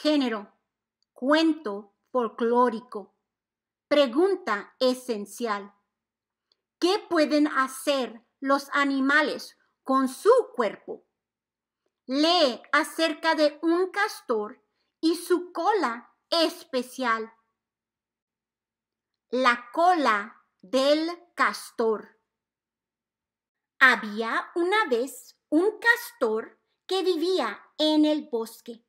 género, cuento folclórico. Pregunta esencial. ¿Qué pueden hacer los animales con su cuerpo? Lee acerca de un castor y su cola especial. La cola del castor. Había una vez un castor que vivía en el bosque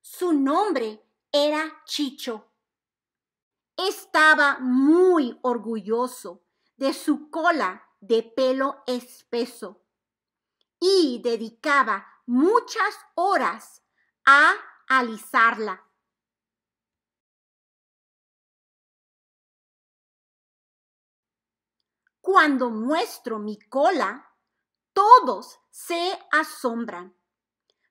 su nombre era Chicho. Estaba muy orgulloso de su cola de pelo espeso y dedicaba muchas horas a alisarla. Cuando muestro mi cola, todos se asombran.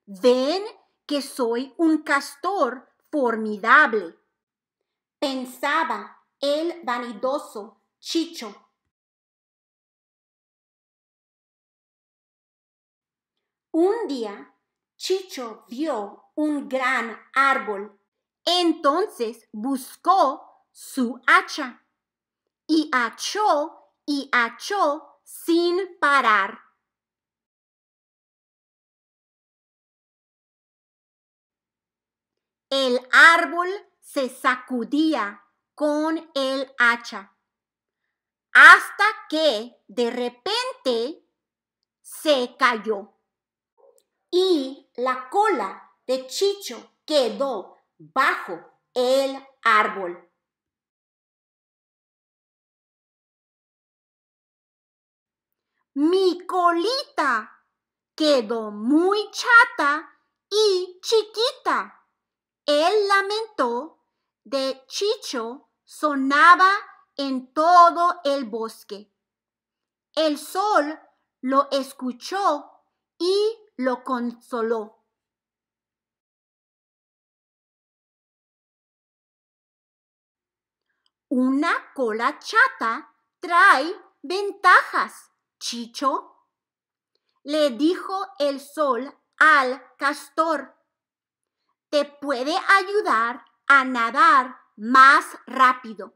Ven que soy un castor formidable. Pensaba el vanidoso Chicho. Un día, Chicho vio un gran árbol. Entonces buscó su hacha y achó y achó sin parar. El árbol se sacudía con el hacha hasta que de repente se cayó y la cola de Chicho quedó bajo el árbol. Mi colita quedó muy chata y chiquita. El lamento de Chicho sonaba en todo el bosque. El sol lo escuchó y lo consoló. Una cola chata trae ventajas, Chicho, le dijo el sol al castor te puede ayudar a nadar más rápido.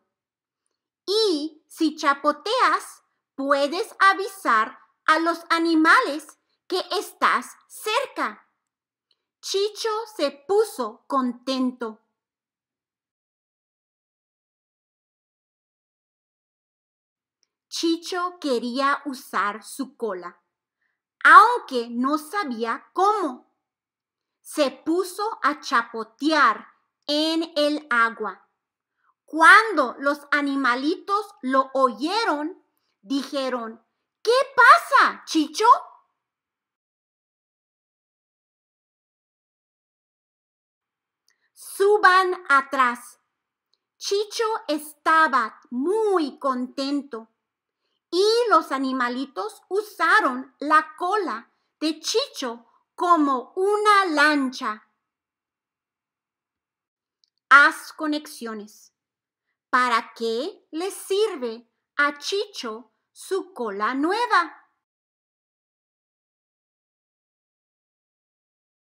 Y si chapoteas, puedes avisar a los animales que estás cerca. Chicho se puso contento. Chicho quería usar su cola, aunque no sabía cómo se puso a chapotear en el agua. Cuando los animalitos lo oyeron, dijeron, ¿qué pasa, Chicho? Suban atrás. Chicho estaba muy contento y los animalitos usaron la cola de Chicho como una lancha. Haz conexiones. ¿Para qué le sirve a Chicho su cola nueva?